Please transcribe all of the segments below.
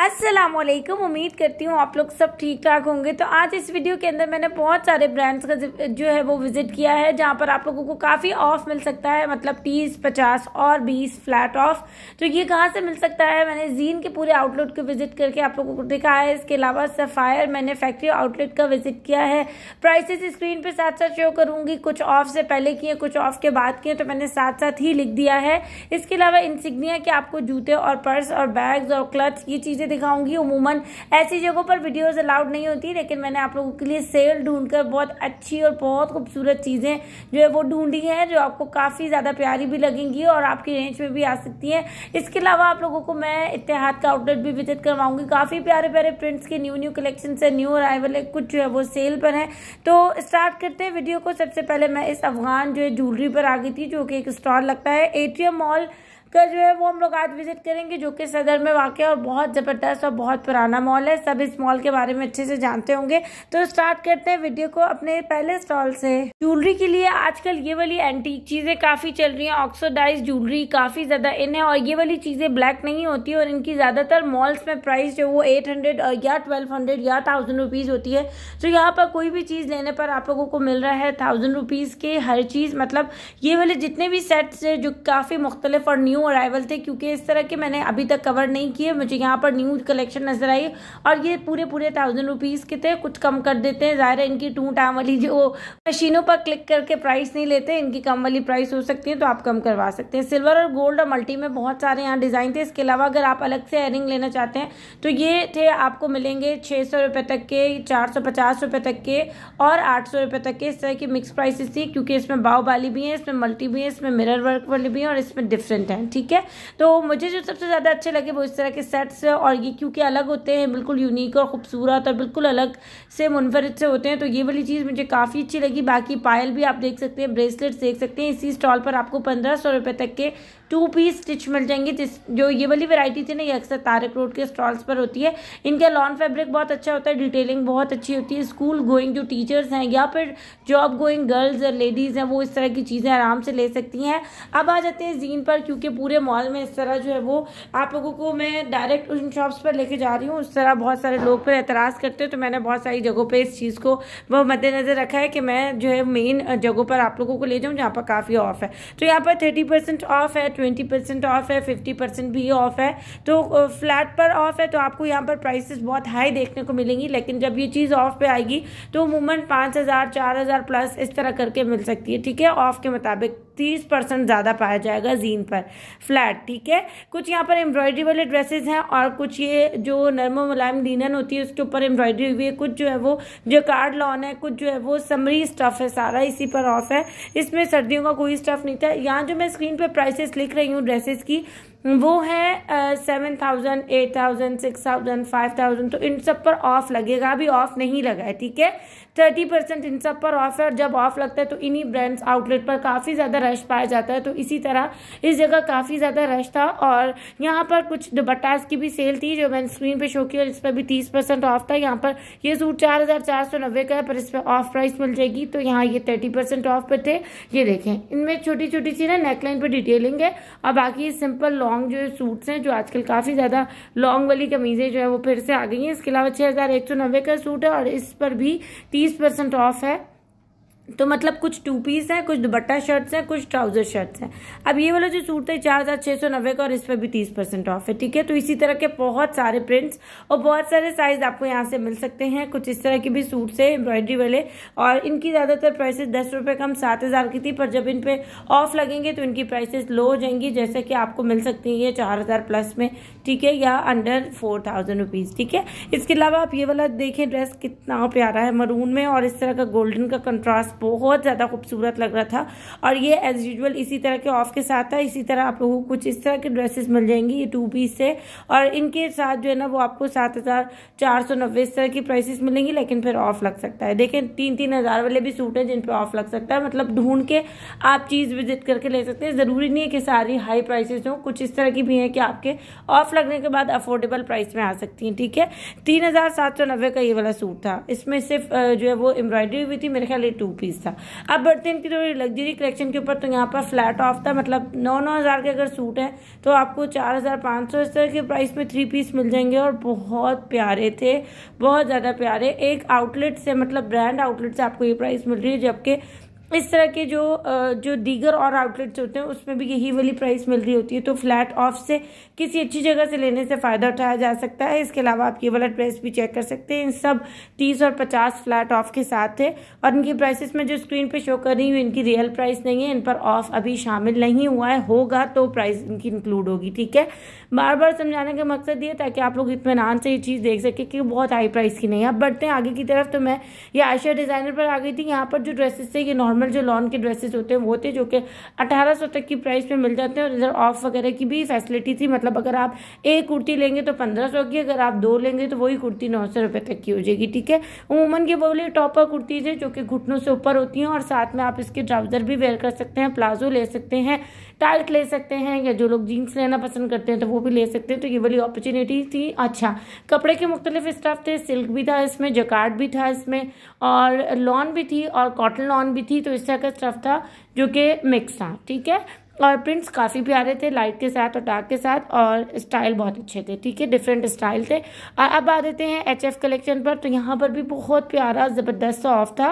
अस्सलाम वालेकुम उम्मीद करती हूँ आप लोग सब ठीक ठाक होंगे तो आज इस वीडियो के अंदर मैंने बहुत सारे ब्रांड्स का जो है वो विज़िट किया है जहाँ पर आप लोगों को काफ़ी ऑफ मिल सकता है मतलब तीस पचास और बीस फ्लैट ऑफ तो ये कहाँ से मिल सकता है मैंने जीन के पूरे आउटलेट को विज़िट करके आप लोगों को दिखा है इसके अलावा सफ़ायर मैंने फैक्ट्री आउटलेट का विज़िट किया है प्राइसेस स्क्रीन पर साथ साथ शो करूँगी कुछ ऑफ से पहले किए कुछ ऑफ के बाद किए तो मैंने साथ साथ ही लिख दिया है इसके अलावा इंसिग्निया के आपको जूते और पर्स और बैग्स और क्लच ये चीज़ें दिखाऊंगी उमूमन ऐसी जगहों पर वीडियोस अलाउड नहीं होती लेकिन मैंने आप लोगों के लिए सेल ढूंढ कर बहुत अच्छी और बहुत खूबसूरत चीज़ें जो है वो ढूंढी हैं जो आपको काफ़ी ज़्यादा प्यारी भी लगेंगी और आपकी रेंज में भी आ सकती हैं इसके अलावा आप लोगों को मैं इतिहाद का आउटलेट भी विजिट करवाऊंगी काफ़ी प्यारे प्यारे प्रिंट्स के न्यू न्यू कलेक्शन से न्यू अराइवल है कुछ जो है वो सेल पर है तो स्टार्ट करते हैं वीडियो को सबसे पहले मैं इस अफगान जो है ज्वेलरी पर आ गई थी जो कि एक स्टॉल लगता है एटीएम मॉल का जो है वो हम लोग आज विजिट करेंगे जो कि सदर में वाकई और बहुत ज़बरदस्त और बहुत पुराना मॉल है सब इस मॉल के बारे में अच्छे से जानते होंगे तो स्टार्ट करते हैं वीडियो को अपने पहले स्टॉल से ज्वेलरी के लिए आजकल ये वाली एंटीक चीज़ें काफ़ी चल रही हैं ऑक्सोडाइज ज्वेलरी काफ़ी ज़्यादा इन है और ये वाली चीज़ें ब्लैक नहीं होती और इनकी ज़्यादातर मॉल्स में प्राइस जो वो एट हंड्रेड या ट्वेल्व हंड्रेड या थाउजेंड रुपीज़ होती है तो यहाँ पर कोई भी चीज़ लेने पर आप लोगों को मिल रहा है थाउजेंड रुपीज़ के हर चीज़ मतलब ये वाले जितने भी सेट्स हैं जो काफ़ी मुख्तलिफ और न्यू न्यू अराइवल थे क्योंकि इस तरह के मैंने अभी तक कवर नहीं किए मुझे यहाँ पर न्यू कलेक्शन नजर आई और ये पूरे पूरे थाउजेंड रुपीज़ के थे कुछ कम कर देते हैं ज़ाहिर है इनकी टू टाइम वाली जो मशीनों पर क्लिक करके प्राइस नहीं लेते इनकी कम वाली प्राइस हो सकती है तो आप कम करवा सकते हैं सिल्वर और गोल्ड और मल्टी में बहुत सारे यहाँ डिज़ाइन थे इसके अलावा अगर आप अलग से एयरिंग लेना चाहते हैं तो ये थे आपको मिलेंगे छः सौ रुपये तक के चार सौ पचास रुपये तक के और आठ सौ रुपये तक के इस तरह की मिक्स प्राइसेस थी क्योंकि इसमें बाहुबाली भी है इसमें मल्टी भी है इसमें मिरर वर्क वाली भी है और इसमें डिफरेंट हैं ठीक है तो मुझे जो सबसे ज़्यादा अच्छे लगे वो इस तरह के सेट्स और ये क्योंकि अलग होते हैं बिल्कुल यूनिक और खूबसूरत और बिल्कुल अलग से मुनफरद से होते हैं तो ये वाली चीज़ मुझे काफ़ी अच्छी लगी बाकी पायल भी आप देख सकते हैं ब्रेसलेट्स देख सकते हैं इसी स्टॉल पर आपको पंद्रह सौ रुपये तक के टू पीस स्टिच मिल जाएंगी जिस जो ये वाली वेराइटी थी ना ये अक्सर तारक रोड के स्टॉल्स पर होती है इनका लॉन फैब्रिक बहुत अच्छा होता है डिटेलिंग बहुत अच्छी होती है स्कूल गोइंग जो टीचर्स हैं या फिर जॉब गोइंग गर्ल्स और लेडीज़ हैं वो इस तरह की चीज़ें आराम से ले सकती हैं अब आ जाते हैं जीन पर क्योंकि पूरे मॉल में इस तरह जो है वो आप लोगों को मैं डायरेक्ट उन शॉप्स पर लेके जा रही हूँ उस तरह बहुत सारे लोग पर एतराज़ करते हैं तो मैंने बहुत सारी जगहों पर इस चीज़ को वो मद्देनज़र रखा है कि मैं जो है मेन जगहों पर आप लोगों को ले जाऊँ जहाँ पर काफ़ी ऑफ है तो यहाँ पर थर्टी ऑफ है ट्वेंटी परसेंट ऑफ है फिफ्टी परसेंट भी ऑफ है तो फ्लैट पर ऑफ है तो आपको यहाँ पर प्राइसेस बहुत हाई देखने को मिलेंगी लेकिन जब ये चीज़ ऑफ पे आएगी तो मूमन पाँच हज़ार चार हज़ार प्लस इस तरह करके मिल सकती है ठीक है ऑफ के मुताबिक तीस परसेंट ज़्यादा पाया जाएगा जीन पर फ्लैट ठीक है कुछ यहाँ पर एम्ब्रॉयडरी वाले ड्रेसेस हैं और कुछ ये जो नर्म मुलायम लीनन होती है उसके ऊपर एम्ब्रॉयडरी हुई है कुछ जो है वो जो कार्ड लॉन है कुछ जो है वो समरी स्टफ़ है सारा इसी पर ऑफ है इसमें सर्दियों का कोई स्टफ़ नहीं था यहाँ जो मैं स्क्रीन पर प्राइसेस लिख रही हूँ ड्रेसेस की वो है seven thousand eight thousand six thousand five thousand तो इन सब पर ऑफ लगेगा अभी ऑफ नहीं लगा है ठीक है थर्टी परसेंट इन सब पर ऑफ है और जब ऑफ लगता है तो इन्हीं ब्रांड्स आउटलेट पर काफ़ी ज़्यादा रश पाया जाता है तो इसी तरह इस जगह काफ़ी ज़्यादा रश था और यहाँ पर कुछ दुपट्टास की भी सेल थी जो मैंने स्क्रीन पर शो की और इस पर भी तीस परसेंट ऑफ था यहाँ पर ये सूट चार हज़ार चार सौ नब्बे का है पर इस पर ऑफ प्राइस मिल जाएगी तो यहाँ ये थर्टी परसेंट ऑफ पर थे ये देखें इनमें छोटी छोटी सी ना नेकलाइन पर डिटेलिंग है और बाकी सिंपल लॉन्ग लॉन्ग जो है सूट्स हैं जो आजकल काफ़ी ज़्यादा लॉन्ग वाली कमीज़ें जो है वो फिर से आ गई हैं इसके अलावा छः हज़ार एक सौ नब्बे का सूट है और इस पर भी तीस परसेंट ऑफ है तो मतलब कुछ टू पीस है कुछ दुपट्टा शर्ट्स है कुछ ट्राउजर शर्ट्स है अब ये वाला जो सूट है चार हज़ार छह सौ नब्बे का और इस पर भी तीस परसेंट ऑफ है ठीक है तो इसी तरह के बहुत सारे प्रिंट्स और बहुत सारे साइज आपको यहाँ से मिल सकते हैं कुछ इस तरह के भी सूट से एम्ब्रॉयडरी वाले और इनकी ज़्यादातर प्राइसेस दस रुपये कम सात हज़ार की थी पर जब इन पर ऑफ लगेंगे तो इनकी प्राइसेस लो हो जाएंगी जैसे कि आपको मिल सकती है चार हज़ार प्लस में ठीक है या अंडर फोर थाउजेंड रुपीज़ ठीक है इसके अलावा आप ये वाला देखें ड्रेस कितना प्यारा है मरून में और इस तरह का गोल्डन का कंट्रास्ट बहुत ज़्यादा खूबसूरत लग रहा था और ये एज यूजल इसी तरह के ऑफ के साथ था इसी तरह आप लोगों को कुछ इस तरह के ड्रेसेस मिल जाएंगी ये टू पीस से और इनके साथ जो है ना वो आपको सात हज़ार चार सौ नब्बे इस तरह की प्राइसेस मिलेंगी लेकिन फिर ऑफ लग सकता है देखें तीन तीन हज़ार वाले भी सूट हैं जिन पर ऑफ लग सकता है मतलब ढूंढ के आप चीज़ विजिट करके ले सकते हैं ज़रूरी नहीं है कि सारी हाई प्राइसेस हों कुछ इस तरह की भी हैं कि आपके ऑफ ऑफ लगने के बाद अफोर्डेबल प्राइस में आ सकती हैं ठीक है तीन हज़ार सात सौ नब्बे का ये वाला सूट था इसमें सिर्फ जो है वो एम्ब्रॉयडरी हुई थी मेरे ख्याल ये टू पीस था अब बढ़ते हैं इनकी थोड़ी लग्जरी कलेक्शन के ऊपर तो यहाँ पर फ्लैट ऑफ था मतलब नौ नौ हज़ार के अगर सूट है तो आपको चार हज़ार पाँच सौ इस तरह के प्राइस में थ्री पीस मिल जाएंगे और बहुत प्यारे थे बहुत ज़्यादा प्यारे एक आउटलेट से मतलब ब्रांड आउटलेट से आपको ये प्राइस मिल रही है जबकि इस तरह के जो जो दीगर और आउटलेट्स होते हैं उसमें भी यही वाली प्राइस मिल रही होती है तो फ्लैट ऑफ से किसी अच्छी जगह से लेने से फ़ायदा उठाया जा सकता है इसके अलावा आप ये वाला प्राइस भी चेक कर सकते हैं इन सब तीस और पचास फ्लैट ऑफ के साथ है और इनकी प्राइसेस में जो स्क्रीन पे शो कर रही हूँ इनकी रियल प्राइस नहीं है इन पर ऑफ अभी शामिल नहीं हुआ है होगा तो प्राइस इनकी इंक्लूड होगी ठीक है बार बार समझाने का मकसद ये ताकि आप लोग इतमान से ये चीज़ देख सकें कि बहुत हाई प्राइस की नहीं है अब बढ़ते हैं आगे की तरफ तो मैं ये आयशा डिज़ाइनर पर आ गई थी यहाँ पर जो ड्रेसेस थे ये नॉर्मल नॉर्मल जो लॉन के ड्रेसेस होते हैं वो थे जो कि अठारह तक की प्राइस में मिल जाते हैं और इधर ऑफ वगैरह की भी फैसिलिटी थी मतलब अगर आप एक कुर्ती लेंगे तो पंद्रह सौ की अगर आप दो लेंगे तो वही कुर्ती नौ सौ रुपये तक की हो जाएगी ठीक है वूमन के बोले टॉपर कुर्तीज़ है जो कि घुटनों से ऊपर होती हैं और साथ में आप इसके ट्राउज़र भी वेयर कर सकते हैं प्लाजो ले सकते हैं टाइट ले सकते हैं या जो लोग जीन्स लेना पसंद करते हैं तो वो भी ले सकते हैं तो ये वाली अपॉर्चुनिटी थी अच्छा कपड़े के मुख्तलिफ स्टाफ थे सिल्क भी था इसमें जकार्ड भी था इसमें और लॉन भी थी और कॉटन लॉन भी थी तो तो इस तरह का स्टफ था जो कि मिक्स था ठीक है और प्रिंट्स काफ़ी प्यारे थे लाइट के साथ और डार्क के साथ और स्टाइल बहुत अच्छे थे ठीक है डिफरेंट स्टाइल थे और अब आ देते हैं एच एफ कलेक्शन पर तो यहाँ पर भी बहुत प्यारा ज़बरदस्त सॉफ्ट था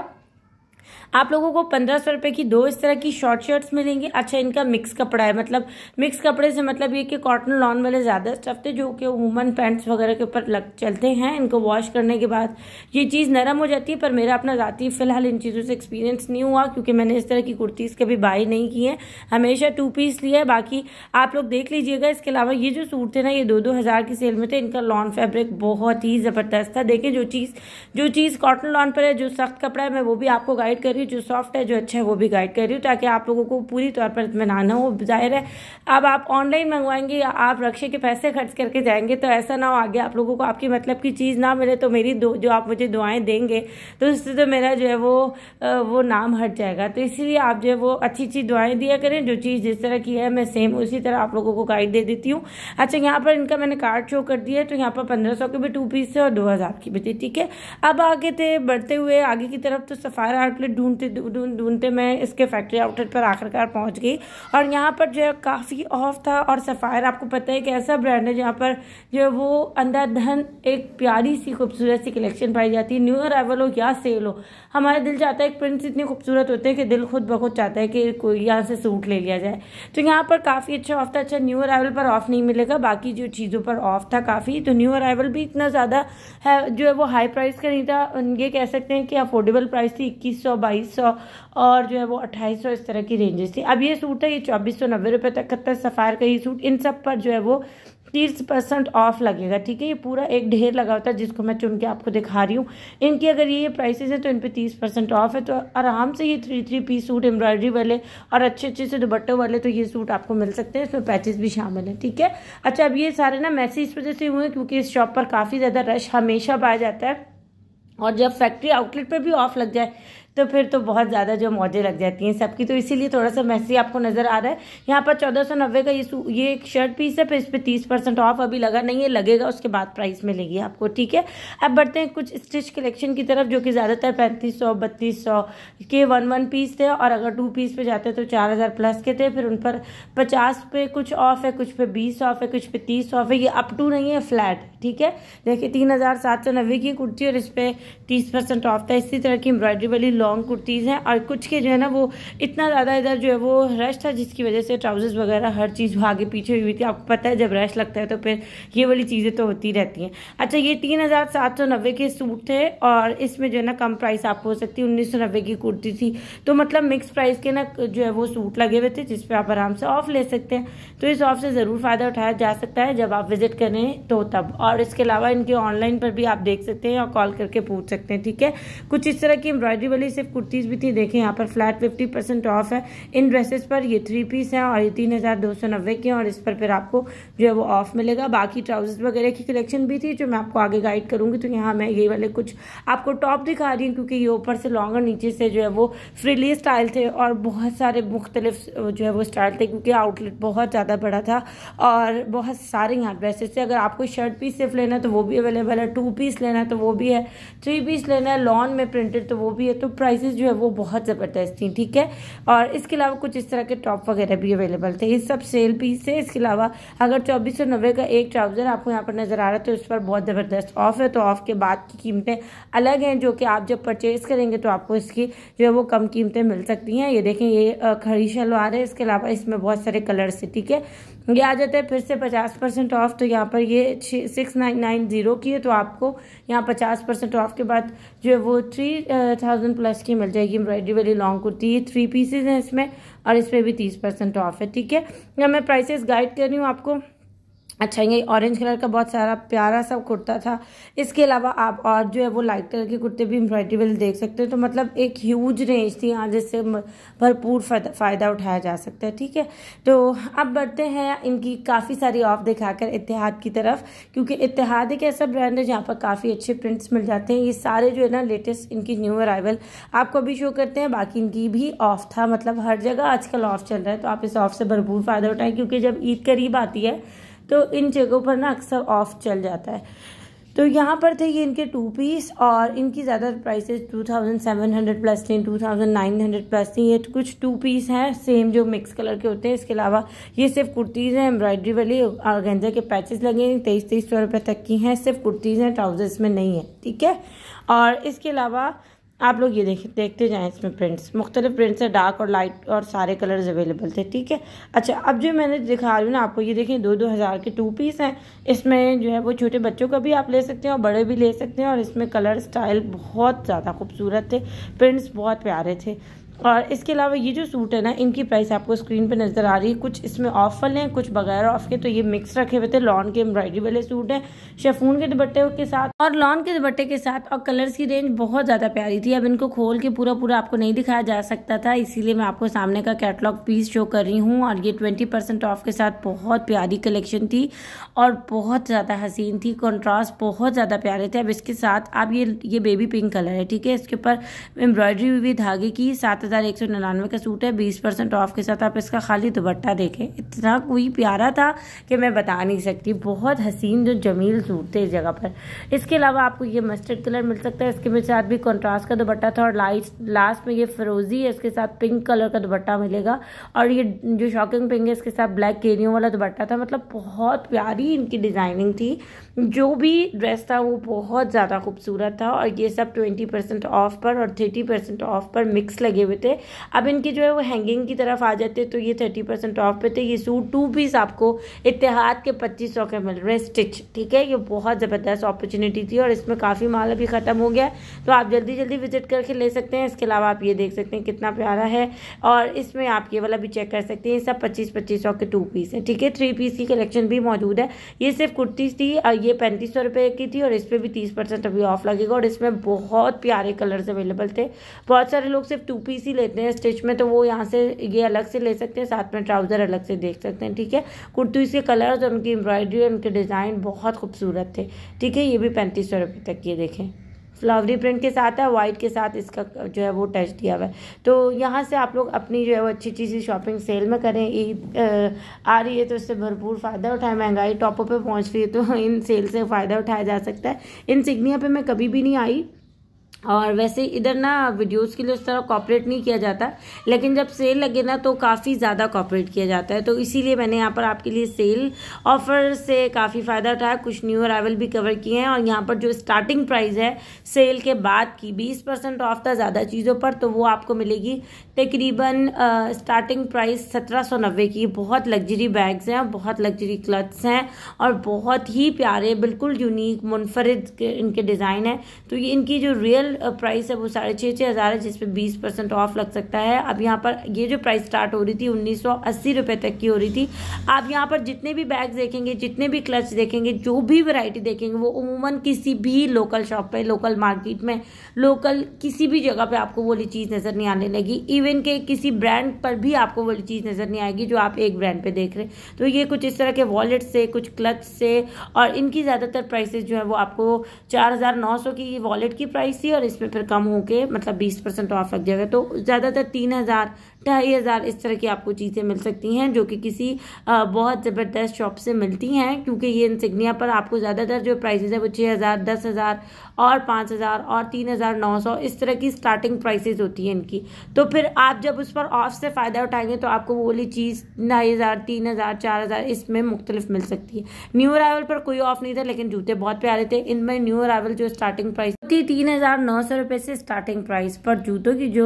आप लोगों को पंद्रह सौ रुपये की दो इस तरह की शॉर्ट शर्ट्स मिलेंगी अच्छा इनका मिक्स कपड़ा है मतलब मिक्स कपड़े से मतलब ये कि कॉटन लॉन वाले ज़्यादा स्टफ थे जो कि वूमन पैंट्स वगैरह के ऊपर लग चलते हैं इनको वॉश करने के बाद ये चीज़ नरम हो जाती है पर मेरा अपना ज़ाती फ़िलहाल इन चीज़ों से एक्सपीरियंस नहीं हुआ क्योंकि मैंने इस तरह की कुर्तीज़ कभी बाई नहीं की है हमेशा टू पीस लिया है बाकी आप लोग देख लीजिएगा इसके अलावा ये जो सूट थे ना ये दो दो हज़ार की सेल में थे इनका लॉन फैब्रिक बहुत ही ज़बरदस्त था देखें जो चीज़ जो चीज़ कॉटन लॉन पर है जो सख्त कपड़ा है मैं वो भी आपको गाइड गाइड कर रही हूँ जो सॉफ्ट है जो अच्छा है वो भी गाइड कर रही हूँ ताकि आप लोगों को पूरी तौर पर इतमान हो जाहिर है अब आप ऑनलाइन मंगवाएंगे आप रक्षे के पैसे खर्च करके जाएंगे तो ऐसा ना हो आगे आप लोगों को आपकी मतलब की चीज़ ना मिले तो मेरी जो आप मुझे दुआएं देंगे तो उससे तो मेरा जो है वो वो नाम हट जाएगा तो इसीलिए आप जो है वो अच्छी अच्छी दुआएँ दिया करें जो चीज़ जिस तरह की है मैं सेम उसी तरह आप लोगों को गाइड दे देती हूँ अच्छा यहाँ पर इनका मैंने कार्ड शो कर दिया है तो यहाँ पर पंद्रह सौ के भी टू पीस है और दो हज़ार की भी थी ठीक है अब आगे थे बढ़ते हुए आगे की तरफ तो सफ़ारा आउटलेट फिर ढूंढते ढूंढते मैं इसके फैक्ट्री आउटलेट पर आखिरकार पहुंच गई और यहाँ पर जो है काफ़ी ऑफ था और सफ़ायर आपको पता है कि ऐसा ब्रांड है जहाँ पर जो है वो अंधाधन एक प्यारी सी खूबसूरत सी कलेक्शन पाई जाती है न्यू अरावल हो या सेल हो हमारा दिल चाहता है प्रिंट्स इतने खूबसूरत होते हैं कि दिल खुद बखुद चाहता है कि कोई यहाँ से सूट ले लिया जाए तो यहाँ पर काफ़ी अच्छा ऑफ था अच्छा न्यू अरावल पर ऑफ नहीं मिलेगा बाकी जो चीज़ों पर ऑफ था काफ़ी तो न्यू अरावल भी इतना ज़्यादा है जो है वो हाई प्राइस का नहीं था ये कह सकते हैं कि अफोर्डेबल प्राइस थी इक्कीस सौ बाईस सौ और जो है वो अट्ठाईस सौ इस तरह की रेंजेस थी अब ये सूट है ये चौबीस सौ नब्बे रुपये तक खत्तर सफ़ार का ये सूट इन सब पर जो है वो तीस परसेंट ऑफ लगेगा ठीक है ये पूरा एक ढेर लगा होता है जिसको मैं चुन के आपको दिखा रही हूँ इनकी अगर ये प्राइसेस हैं तो इन पर तीस परसेंट ऑफ है तो आराम से ये three three piece suit embroidery वाले और अच्छे अच्छे से दुपट्टों वाले तो ये सूट आपको मिल सकते हैं इसमें पैचेस भी शामिल हैं ठीक है अच्छा अब ये सारे ना मैसेज इस वजह से हुए हैं क्योंकि इस शॉप पर काफ़ी ज़्यादा रश हमेशा पाया जाता है और जब फैक्ट्री आउटलेट पर भी ऑफ लग जाए तो फिर तो बहुत ज़्यादा जो मौजें लग जाती हैं सबकी तो इसीलिए थोड़ा सा मैसी आपको नज़र आ रहा है यहाँ पर चौदह सौ नब्बे का ये ये एक शर्ट पीस है फिर इस पर तीस परसेंट ऑफ अभी लगा नहीं है लगेगा उसके बाद प्राइस मिलेगी आपको ठीक है अब बढ़ते हैं कुछ स्टिच कलेक्शन की तरफ जो कि ज़्यादातर पैंतीस सौ बत्तीस सौ के वन वन पीस थे और अगर टू पीस पे जाते तो चार हज़ार प्लस के थे फिर उन पर पचास पे कुछ ऑफ है कुछ पे बीस ऑफ है कुछ पे तीस ऑफ है ये अप टू नहीं है फ्लैट ठीक है देखिए तीन हज़ार सात सौ नब्बे की कुर्ती और इस पर तीस परसेंट ऑफ था इसी तरह की एम्ब्रॉयडरी वाली लॉ लॉन्ग कुर्तीज़ हैं और कुछ के जो है ना वो इतना ज़्यादा इधर जो है वो रश था जिसकी वजह से ट्राउज़र्स वगैरह हर चीज़ आगे पीछे हुई थी आपको पता है जब रश लगता है तो फिर ये वाली चीज़ें तो होती रहती हैं अच्छा ये तीन हज़ार सात सौ नब्बे के सूट थे और इसमें जो है ना कम प्राइस आप हो सकती है उन्नीस सौ नब्बे की कुर्ती थी तो मतलब मिक्स प्राइस के ना जो है वो सूट लगे हुए थे जिस पर आप आराम से ऑफ ले सकते हैं तो इस ऑफ से ज़रूर फ़ायदा उठाया जा सकता है जब आप विज़िट करें तो तब और इसके अलावा इनके ऑनलाइन पर भी आप देख सकते हैं और कॉल करके पूछ सकते हैं ठीक है कुछ इस तरह की एम्ब्रॉयडरी वाली सिर्फ कुर्तीज़ भी थी देखें यहाँ पर फ्लैट फिफ्टी परसेंट ऑफ है इन ड्रेसेस पर ये थ्री पीस हैं और ये तीन हज़ार दो सौ नब्बे के हैं और इस पर फिर आपको जो है वो ऑफ मिलेगा बाकी ट्राउजर्स वगैरह की कलेक्शन भी थी जो मैं आपको आगे गाइड करूँगी तो यहाँ मैं ये वाले कुछ आपको टॉप दिखा रही हूँ क्योंकि ये ऊपर से लॉन्ग और नीचे से जो है वो फ्रीली स्टाइल थे और बहुत सारे मुख्तलिफ जो है वो स्टाइल थे क्योंकि आउटलेट बहुत ज़्यादा बड़ा था और बहुत सारे यहाँ ड्रेसेस थे अगर आपको शर्ट पीस सिर्फ लेना है तो वो भी अवेलेबल है टू पीस लेना है तो वो भी है थ्री पीस लेना है लॉन में प्रिंटेड तो वो भी है तो प्राइसेस जो है वो बहुत ज़बरदस्त थी ठीक है और इसके अलावा कुछ इस तरह के टॉप वगैरह भी अवेलेबल थे इस सब सेल पीस से इसके अलावा अगर चौबीस सौ नब्बे का एक ट्राउज़र आपको यहाँ पर नज़र आ रहा है तो इस पर बहुत ज़बरदस्त ऑफ़ है तो ऑफ़ के बाद की कीमतें अलग हैं जो कि आप जब परचेज़ करेंगे तो आपको इसकी जो है वो कम कीमतें मिल सकती हैं ये देखें ये खड़ी शलवार है इसके अलावा इसमें बहुत सारे कलर्स है ठीक है ये आ जाता है फिर से पचास परसेंट ऑफ तो यहाँ पर ये सिक्स नाइन नाइन ज़ीरो की है तो आपको यहाँ पचास परसेंट ऑफ के बाद जो है वो थ्री थाउजेंड प्लस की मिल जाएगी एम्ब्रॉयडरी वाली लॉन्ग कुर्ती ये थ्री पीसेज हैं इसमें और इसमें भी तीस परसेंट ऑफ है ठीक है मैं प्राइसेस गाइड कर रही हूँ आपको अच्छा ये ऑरेंज कलर का बहुत सारा प्यारा सा कुर्ता था इसके अलावा आप और जो है वो लाइट कलर के कुर्ते भी एम्ब्रॉयडरी वाले देख सकते हैं तो मतलब एक ह्यूज रेंज थी यहाँ जिससे भरपूर फ़ायदा उठाया जा सकता है ठीक है तो अब बढ़ते हैं इनकी काफ़ी सारी ऑफ दिखाकर इतिहाद की तरफ क्योंकि इतिहाद एक ऐसा ब्रांड है जहाँ पर काफ़ी अच्छे प्रिंट्स मिल जाते हैं ये सारे जो है ना लेटेस्ट इनकी न्यू अराइवल आपको भी शो करते हैं बाकी इनकी भी ऑफ था मतलब हर जगह आजकल ऑफ चल रहा है तो आप इस ऑफ से भरपूर फ़ायदा उठाएं क्योंकि जब ईद करीब आती है तो इन जगहों पर ना अक्सर ऑफ चल जाता है तो यहाँ पर थे ये इनके टू पीस और इनकी ज़्यादा प्राइसेस 2700 प्लस थी 2900 प्लस थी ये तो कुछ टू पीस हैं सेम जो मिक्स कलर के होते हैं इसके अलावा ये सिर्फ कुर्तीज़ हैं एम्ब्रॉयडरी वाली और गेंजा के पैचेस लगे हैं तेईस तेईस सौ रुपये तक की हैं सिर्फ कुर्तीज़ हैं ट्राउजर्स में नहीं है ठीक है और इसके अलावा आप लोग ये देख देखते जाएं इसमें प्रिंट्स मुख्तलिफ प्रिंट्स है डार्क और लाइट और सारे कलर्स अवेलेबल थे ठीक है अच्छा अब जो मैंने दिखा रही हूँ ना आपको ये देखें दो दो हज़ार के टू पीस हैं इसमें जो है वो छोटे बच्चों का भी आप ले सकते हैं और बड़े भी ले सकते हैं और इसमें कलर स्टाइल बहुत ज़्यादा खूबसूरत थे प्रिंट्स बहुत प्यारे थे और इसके अलावा ये जो सूट है ना इनकी प्राइस आपको स्क्रीन पे नज़र आ रही है कुछ इसमें ऑफ वाले हैं कुछ बगैर ऑफ के तो ये मिक्स रखे हुए थे लॉन के एम्ब्रॉयडरी वाले सूट हैं शेफून के दुपट्टे के साथ और लॉन के दुपट्टे के साथ और कलर्स की रेंज बहुत ज़्यादा प्यारी थी अब इनको खोल के पूरा पूरा आपको नहीं दिखाया जा सकता था इसीलिए मैं आपको सामने का कैटलॉग पीस शो कर रही हूँ और ये ट्वेंटी ऑफ के साथ बहुत प्यारी कलेक्शन थी और बहुत ज़्यादा हसीन थी कॉन्ट्रास्ट बहुत ज़्यादा प्यारे थे अब इसके साथ आप ये ये बेबी पिंक कलर है ठीक है इसके ऊपर एम्ब्रॉयडरी हुई धागे की साथ हज़ार एक सौ निन्यानवे का सूट है बीस परसेंट ऑफ के साथ आप इसका खाली दुपट्टा देखें इतना कोई प्यारा था कि मैं बता नहीं सकती बहुत हसीन जो जमील सूट थे इस जगह पर इसके अलावा आपको ये मस्टर्ड कलर मिल सकता है इसके साथ भी कॉन्ट्रास्ट का दुपट्टा था और लाइट लास्ट में ये फिरोजी है इसके साथ पिंक कलर का दुपट्टा मिलेगा और ये जो शॉकिंग पिंक है इसके साथ ब्लैक केरियों वाला दुपट्टा था मतलब बहुत प्यारी इनकी डिज़ाइनिंग थी जो भी ड्रेस था वो बहुत ज़्यादा खूबसूरत था और ये सब ट्वेंटी परसेंट ऑफ पर और थर्टी परसेंट ऑफ पर मिक्स लगे हुए थे अब इनकी जो है वो हैंगिंग की तरफ आ जाते तो ये थर्टी परसेंट ऑफ पे थे ये सूट टू पीस आपको इतिहाद के पच्चीस सौ के मिल रहे हैं स्टिच ठीक है ये बहुत ज़बरदस्त अपॉर्चुनिटी थी और इसमें काफ़ी माल अभी ख़त्म हो गया तो आप जल्दी जल्दी विजिट करके ले सकते हैं इसके अलावा आप ये देख सकते हैं कितना प्यारा है और इसमें आप ये वाला भी चेक कर सकते हैं सब पच्चीस पच्चीस के टू पीस हैं ठीक है थ्री पीस की कलेक्शन भी मौजूद है ये सिर्फ कुर्तीज़ थी और ये पैंतीस सौ की थी और इस पर भी तीस अभी ऑफ लगेगा और इसमें बहुत प्यारे कलर्स अवेलेबल थे बहुत सारे लोग सिर्फ टू पीस सी लेते हैं स्टिच में तो वो यहाँ से ये अलग से ले सकते हैं साथ में ट्राउज़र अलग से देख सकते हैं ठीक है कुर्ती के कलर्स और उनकी एम्ब्रॉयडरी और उनके डिज़ाइन बहुत खूबसूरत थे ठीक है ये भी पैंतीस सौ रुपये तक ये देखें फ्लावरी प्रिंट के साथ है वाइट के साथ इसका जो है वो टच दिया हुआ है तो यहाँ से आप लोग अपनी जो है वो अच्छी चीज़ें शॉपिंग सेल में करें ईद आ रही है तो इससे भरपूर फ़ायदा उठाएं महंगाई टॉपों पे पहुँच रही है तो इन सेल से फ़ायदा उठाया जा सकता है इन सिग्निया पे मैं कभी भी नहीं आई और वैसे इधर ना वीडियोस के लिए उस तरह कॉपरेट नहीं किया जाता लेकिन जब सेल लगे ना तो काफ़ी ज़्यादा कॉपरेट किया जाता है तो इसीलिए मैंने यहाँ पर आपके लिए सेल ऑफर से काफ़ी फ़ायदा उठाया कुछ न्यू अरावल भी कवर किए हैं और यहाँ पर जो स्टार्टिंग प्राइस है सेल के बाद की बीस परसेंट ऑफ था ज़्यादा चीज़ों पर तो वो आपको मिलेगी तकरीबन स्टार्टिंग प्राइस सत्रह सौ नब्बे की बहुत लग्जरी बैग्स हैं बहुत लग्जरी क्लथ्स हैं और बहुत ही प्यारे बिल्कुल यूनिक मुनफरद इनके डिज़ाइन हैं तो ये इनकी जो रियल प्राइस uh, है वो साढ़े छः छः हज़ार है जिसपे बीस परसेंट ऑफ लग सकता है अब यहाँ पर ये जो प्राइस स्टार्ट हो रही थी उन्नीस सौ अस्सी रुपये तक की हो रही थी आप यहाँ पर जितने भी बैग देखेंगे जितने भी क्लच देखेंगे जो भी वैरायटी देखेंगे वो उमूमन किसी भी लोकल शॉप पे लोकल मार्केट में लोकल किसी भी जगह पर आपको वो वाली चीज़ नज़र नहीं आने लगी इवन के किसी ब्रांड पर भी आपको वाली चीज़ नज़र नहीं आएगी जो आप एक ब्रांड पर देख रहे हैं तो ये कुछ इस तरह के वॉलेट से कुछ क्लच से और इनकी ज़्यादातर प्राइसेस जो है वो आपको चार हजार नौ सौ की वॉलेट की प्राइस थी और इसमें फिर कम होके मतलब बीस परसेंट ऑफ लग जाएगा तो ज़्यादातर तीन हज़ार ढाई हज़ार इस तरह की आपको चीज़ें मिल सकती हैं जो कि किसी बहुत ज़बरदस्त शॉप से मिलती हैं क्योंकि ये इंसिग्निया पर आपको ज़्यादातर जो प्राइसेज है वो छः हज़ार दस हज़ार और पाँच हज़ार और तीन हज़ार नौ सौ इस तरह की स्टार्टिंग प्राइसेज होती हैं इनकी तो फिर आप जब उस पर ऑफ से फ़ायदा उठाएंगे तो आपको वो वाली चीज़ ढाई हज़ार तीन हज़ार चार हज़ार इसमें मुख्तलिफ मिल सकती है न्यू अरावल पर कोई ऑफ नहीं था लेकिन जूते बहुत प्यारे थे इनमें न्यू अरावल जो स्टार्टिंग प्राइस थी तीन हज़ार नौ सौ रुपये से स्टार्टिंग प्राइस पर जूतों की जो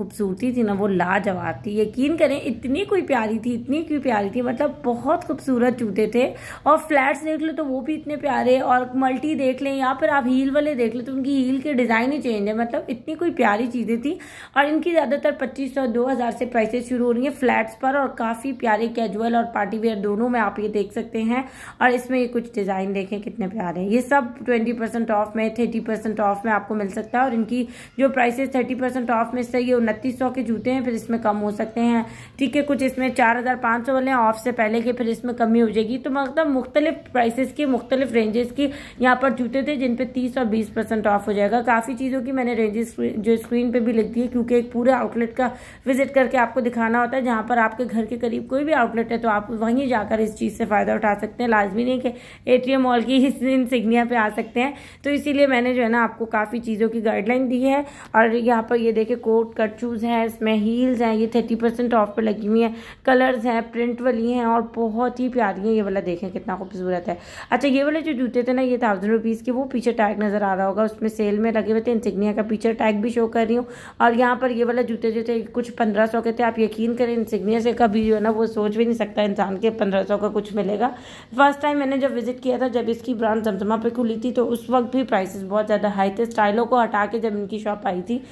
खूबसूरती थी ना वो लाजवाब थी यकीन करें इतनी कोई प्यारी थी इतनी क्यों प्यारी थी मतलब बहुत खूबसूरत जूते थे और फ्लैट्स देख लो तो वो भी इतने प्यारे और मल्टी देख लें या फिर आप हील वाले देख लो तो उनकी हील के डिज़ाइन ही चेंज है मतलब इतनी कोई प्यारी चीज़ें थी और इनकी ज़्यादातर पच्चीस सौ दो हज़ार से प्राइसेस शुरू हो रही हैं फ्लैट्स पर और काफ़ी प्यारे कैजुअल और पार्टी वेयर दोनों में आप ये देख सकते हैं और इसमें ये कुछ डिज़ाइन देखें कितने प्यारे हैं ये सब ट्वेंटी परसेंट ऑफ में थर्टी परसेंट ऑफ में आपको मिल सकता है और इनकी जो प्राइसेस थर्टी परसेंट ऑफ में से ये उनतीस सौ के जूते हैं फिर इसमें कम हो सकते हैं ठीक है कुछ इसमें चार हज़ार पाँच सौ वाले ऑफ से पहले के फिर इसमें कमी हो जाएगी तो मतलब मुख्तलिफ प्राइसेस की मुख्तलिफ रेंजेस की यहाँ पर जूते थे जिन पर तीस और बीस परसेंट ऑफ हो जाएगा काफ़ी चीज़ों की मैंने रेंजेस जो स्क्रीन पर भी लिख दी है क्योंकि एक पूरे आउटलेट का विजिट करके आपको दिखाना होता है जहाँ पर आपके घर के करीब कोई भी आउटलेट है तो आप वहीं जाकर इस चीज़ से फ़ायदा उठा सकते हैं लाजमी नहीं कि ए टी एम मॉल की इस सिग्निया पर आ सकते हैं तो इसीलिए मैंने जो है ना आपको काफ़ी चीज़ों की गाइडलाइन दी है और यहाँ पर ये देखे कोट कट शूज़ हैं इसमें हील्स हैं ये थर्टी परसेंट ऑफ पे लगी हुई हैं कलर्स हैं प्रिंट वाली हैं और बहुत ही प्यारी हैं ये वाला देखें कितना खूबसूरत है अच्छा ये वाले जो जूते थे ना ये थाउजेंड रुपीज़ के वो पीछे टैग नज़र आ रहा होगा उसमें सेल में लगे हुए थे इंसिग्निया का पीछे टैग भी शो कर रही हूँ और यहाँ पर ये वाला जूते जो थे कुछ पंद्रह सौ के थे आप यकीन करें इंसिग्निया से कभी जो है ना वो सोच भी नहीं सकता इंसान के पंद्रह सौ का कुछ मिलेगा फर्स्ट टाइम मैंने जब विज़िट किया था जब इसकी ब्रांड जमजमा पर खुली थी तो उस वक्त भी प्राइसेस बहुत ज़्यादा हाई थे स्टाइलों को हटा के जब इनकी शॉप आई थी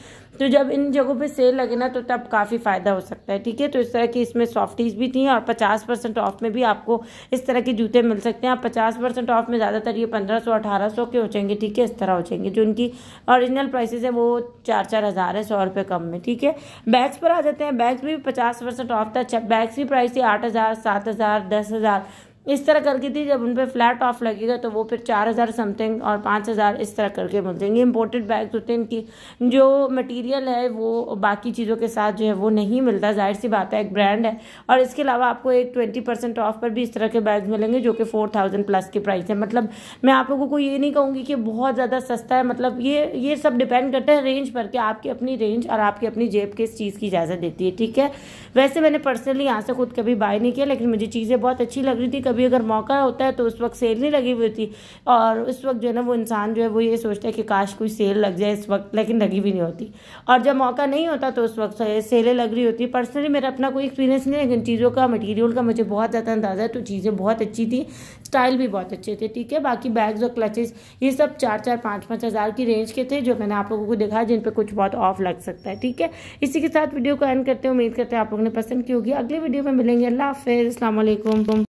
तो जब इन जगहों पे सेल लगे ना तो तब काफ़ी फ़ायदा हो सकता है ठीक है तो इस तरह की इसमें सॉफ्टीज़ भी थी और पचास परसेंट ऑफ में भी आपको इस तरह के जूते मिल सकते हैं आप पचास परसेंट ऑफ में ज़्यादातर ये पंद्रह सौ अठारह सौ के हो जाएंगे ठीक है इस तरह हो जाएंगे जो इनकी ओरिजिनल प्राइसेज है वो चार चार हज़ार है सौ रुपये कम में ठीक है बैग्स पर आ जाते हैं बैग्स भी पचास परसेंट ऑफ था बैग्स की प्राइस थी आठ हज़ार सात हज़ार दस हज़ार इस तरह करके थी जब उन पर फ्लैट ऑफ लगेगा तो वो फिर चार हज़ार समथिंग और पाँच हज़ार इस तरह करके मिल जाएंगे इम्पोर्टेड बैग्स होते हैं इनकी जो मटेरियल है वो बाकी चीज़ों के साथ जो है वो नहीं मिलता जाहिर सी बात है एक ब्रांड है और इसके अलावा आपको एक ट्वेंटी परसेंट ऑफ पर भी इस तरह के बैग्स मिलेंगे जो कि फोर थाउजेंड प्लस की प्राइस है मतलब मैं आप लोगों को ये नहीं कहूँगी कि बहुत ज़्यादा सस्ता है मतलब ये ये सब डिपेंड करता है रेंज पर कि आपकी अपनी रेंज और आपकी अपनी जेब किस चीज़ की इजाज़त देती है ठीक है वैसे मैंने पर्सनली यहाँ से खुद कभी बाय नहीं किया लेकिन मुझे चीज़ें बहुत अच्छी लग रही थी कभी कभी अगर मौका होता है तो उस वक्त सेल नहीं लगी हुई होती और उस वक्त जो है ना वो इंसान जो है वो ये सोचता है कि काश कोई सेल लग जाए इस वक्त लेकिन लगी भी नहीं होती और जब मौका नहीं होता तो उस वक्त सेलें लग रही होती पर्सनली मेरा अपना कोई एक्सपीरियंस नहीं है इन चीज़ों का मटीरियल का मुझे बहुत ज़्यादा अंदाज़ा है तो चीज़ें बहुत अच्छी थी स्टाइल भी बहुत अच्छे थे ठीक है बाकी बैग्स और क्लचेस ये सब चार चार पाँच पाँच हज़ार की रेंज के थे जो मैंने आप लोगों को देखा जिन पर कुछ बहुत ऑफ लग सकता है ठीक है इसी के साथ वीडियो को एंड करते हैं उम्मीद करते हैं आप लोगों ने पसंद की होगी अगले वीडियो में मिलेंगे अल्लाह हाफिज़ अल्लाम